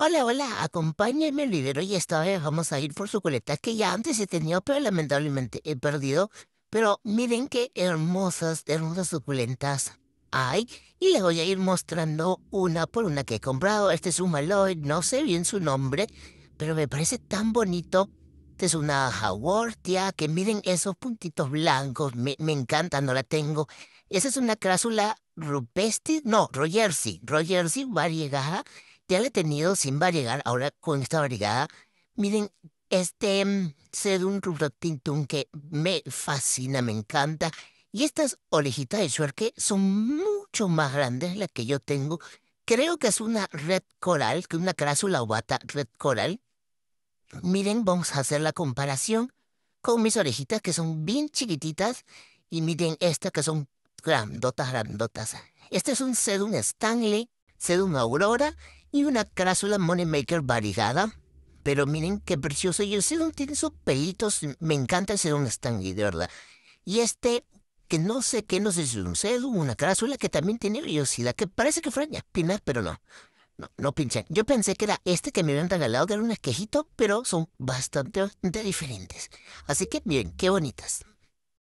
Hola, hola, acompáñenme, lidero, Y esta vez vamos a ir por su suculentas que ya antes he tenido, pero lamentablemente he perdido. Pero miren qué hermosas, hermosas suculentas hay. Y les voy a ir mostrando una por una que he comprado. Este es un Maloid, no sé bien su nombre, pero me parece tan bonito. este es una haworthia que miren esos puntitos blancos, me, encanta, no la tengo. Esa es una crásula rupestis, no, Rogersi, Rogersi variegada ya la he tenido, sin va llegar ahora con esta brigada. Miren, este mm, sedum rubrotintum que me fascina, me encanta. Y estas orejitas de suerte son mucho más grandes las que yo tengo. Creo que es una red coral, que una crásula ovata red coral. Miren, vamos a hacer la comparación con mis orejitas que son bien chiquititas y miren estas que son grandotas, grandotas. Este es un sedum Stanley, sedum Aurora y una crásula Moneymaker variegada. Pero miren qué precioso. Y el sedón tiene sus pelitos. Me encanta el sedón Stanley, de verdad. Y este, que no sé qué, no sé si es un sedón, una crásula que también tiene vellosidad, que parece que fuera espinas, pero no. No, no pinchan. Yo pensé que era este que me habían regalado, que era un esquejito, pero son bastante, bastante diferentes. Así que miren, qué bonitas.